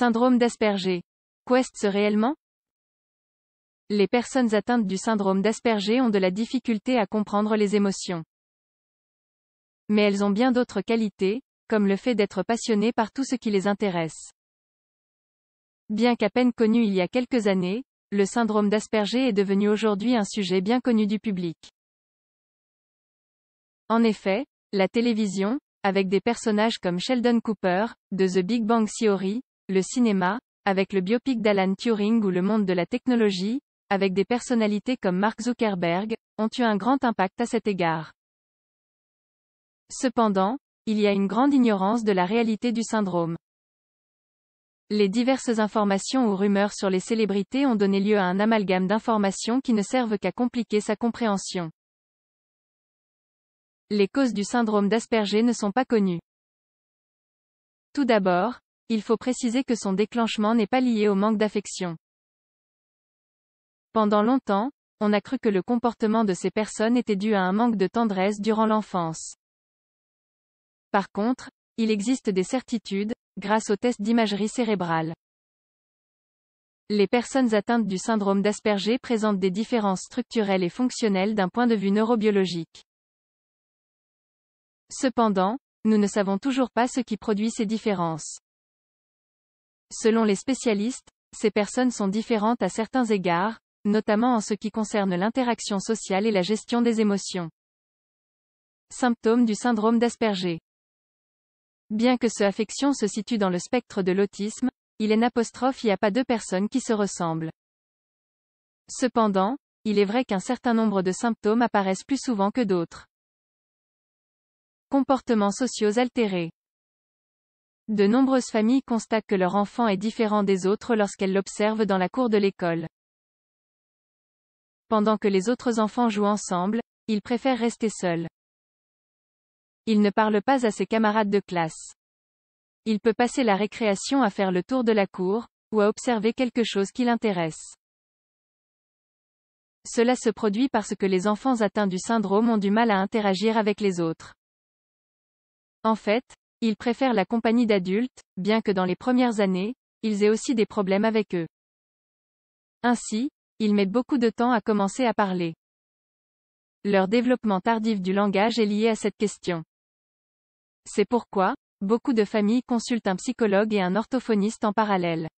Syndrome d'Asperger. Qu'est-ce réellement Les personnes atteintes du syndrome d'Asperger ont de la difficulté à comprendre les émotions. Mais elles ont bien d'autres qualités, comme le fait d'être passionnées par tout ce qui les intéresse. Bien qu'à peine connu il y a quelques années, le syndrome d'Asperger est devenu aujourd'hui un sujet bien connu du public. En effet, la télévision, avec des personnages comme Sheldon Cooper, de The Big Bang Theory, le cinéma, avec le biopic d'Alan Turing ou le monde de la technologie, avec des personnalités comme Mark Zuckerberg, ont eu un grand impact à cet égard. Cependant, il y a une grande ignorance de la réalité du syndrome. Les diverses informations ou rumeurs sur les célébrités ont donné lieu à un amalgame d'informations qui ne servent qu'à compliquer sa compréhension. Les causes du syndrome d'Asperger ne sont pas connues. Tout d'abord, il faut préciser que son déclenchement n'est pas lié au manque d'affection. Pendant longtemps, on a cru que le comportement de ces personnes était dû à un manque de tendresse durant l'enfance. Par contre, il existe des certitudes, grâce aux tests d'imagerie cérébrale. Les personnes atteintes du syndrome d'Asperger présentent des différences structurelles et fonctionnelles d'un point de vue neurobiologique. Cependant, nous ne savons toujours pas ce qui produit ces différences. Selon les spécialistes, ces personnes sont différentes à certains égards, notamment en ce qui concerne l'interaction sociale et la gestion des émotions. Symptômes du syndrome d'Asperger Bien que ce affection se situe dans le spectre de l'autisme, il est n'apostrophe n'y a pas deux personnes qui se ressemblent. Cependant, il est vrai qu'un certain nombre de symptômes apparaissent plus souvent que d'autres. Comportements sociaux altérés. De nombreuses familles constatent que leur enfant est différent des autres lorsqu'elles l'observent dans la cour de l'école. Pendant que les autres enfants jouent ensemble, il préfère rester seul. Il ne parle pas à ses camarades de classe. Il peut passer la récréation à faire le tour de la cour, ou à observer quelque chose qui l'intéresse. Cela se produit parce que les enfants atteints du syndrome ont du mal à interagir avec les autres. En fait, ils préfèrent la compagnie d'adultes, bien que dans les premières années, ils aient aussi des problèmes avec eux. Ainsi, ils mettent beaucoup de temps à commencer à parler. Leur développement tardif du langage est lié à cette question. C'est pourquoi, beaucoup de familles consultent un psychologue et un orthophoniste en parallèle.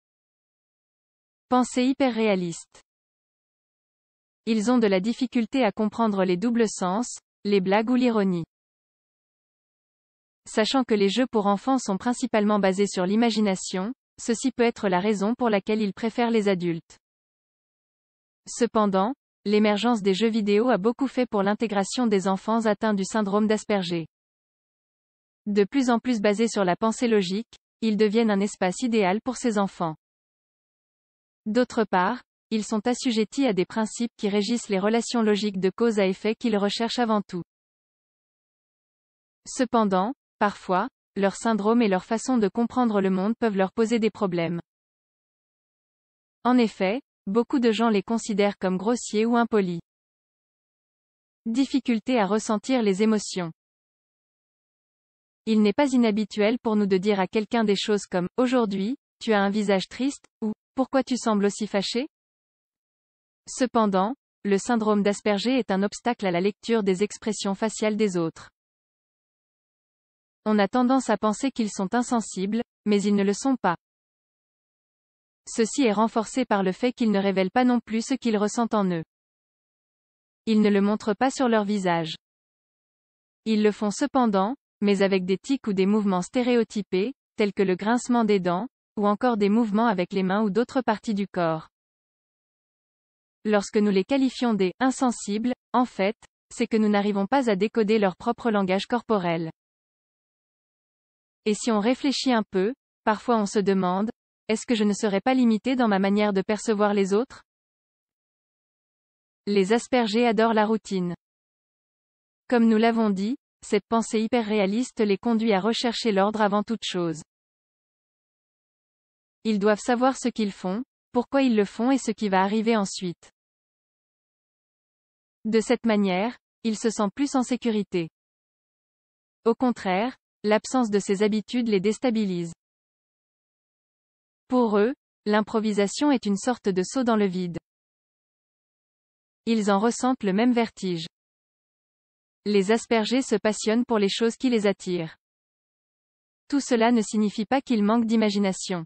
Pensée hyper réaliste. Ils ont de la difficulté à comprendre les doubles sens, les blagues ou l'ironie. Sachant que les jeux pour enfants sont principalement basés sur l'imagination, ceci peut être la raison pour laquelle ils préfèrent les adultes. Cependant, l'émergence des jeux vidéo a beaucoup fait pour l'intégration des enfants atteints du syndrome d'Asperger. De plus en plus basés sur la pensée logique, ils deviennent un espace idéal pour ces enfants. D'autre part, ils sont assujettis à des principes qui régissent les relations logiques de cause à effet qu'ils recherchent avant tout. Cependant, Parfois, leur syndrome et leur façon de comprendre le monde peuvent leur poser des problèmes. En effet, beaucoup de gens les considèrent comme grossiers ou impolis. Difficulté à ressentir les émotions. Il n'est pas inhabituel pour nous de dire à quelqu'un des choses comme ⁇ Aujourd'hui, tu as un visage triste ⁇ ou ⁇ Pourquoi tu sembles aussi fâché ?⁇ Cependant, le syndrome d'Asperger est un obstacle à la lecture des expressions faciales des autres. On a tendance à penser qu'ils sont insensibles, mais ils ne le sont pas. Ceci est renforcé par le fait qu'ils ne révèlent pas non plus ce qu'ils ressentent en eux. Ils ne le montrent pas sur leur visage. Ils le font cependant, mais avec des tics ou des mouvements stéréotypés, tels que le grincement des dents, ou encore des mouvements avec les mains ou d'autres parties du corps. Lorsque nous les qualifions des insensibles, en fait, c'est que nous n'arrivons pas à décoder leur propre langage corporel. Et si on réfléchit un peu, parfois on se demande, est-ce que je ne serais pas limité dans ma manière de percevoir les autres Les aspergés adorent la routine. Comme nous l'avons dit, cette pensée hyper réaliste les conduit à rechercher l'ordre avant toute chose. Ils doivent savoir ce qu'ils font, pourquoi ils le font et ce qui va arriver ensuite. De cette manière, ils se sentent plus en sécurité. Au contraire, l'absence de ces habitudes les déstabilise. Pour eux, l'improvisation est une sorte de saut dans le vide. Ils en ressentent le même vertige. Les aspergés se passionnent pour les choses qui les attirent. Tout cela ne signifie pas qu'ils manquent d'imagination.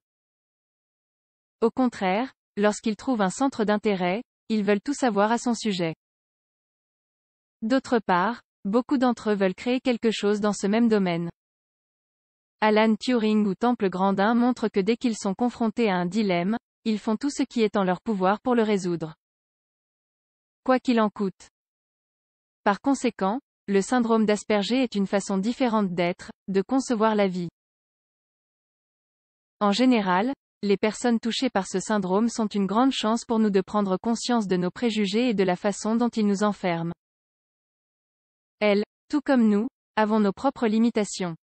Au contraire, lorsqu'ils trouvent un centre d'intérêt, ils veulent tout savoir à son sujet. D'autre part, beaucoup d'entre eux veulent créer quelque chose dans ce même domaine. Alan Turing ou Temple Grandin montrent que dès qu'ils sont confrontés à un dilemme, ils font tout ce qui est en leur pouvoir pour le résoudre. Quoi qu'il en coûte. Par conséquent, le syndrome d'Asperger est une façon différente d'être, de concevoir la vie. En général, les personnes touchées par ce syndrome sont une grande chance pour nous de prendre conscience de nos préjugés et de la façon dont ils nous enferment. Elles, tout comme nous, avons nos propres limitations.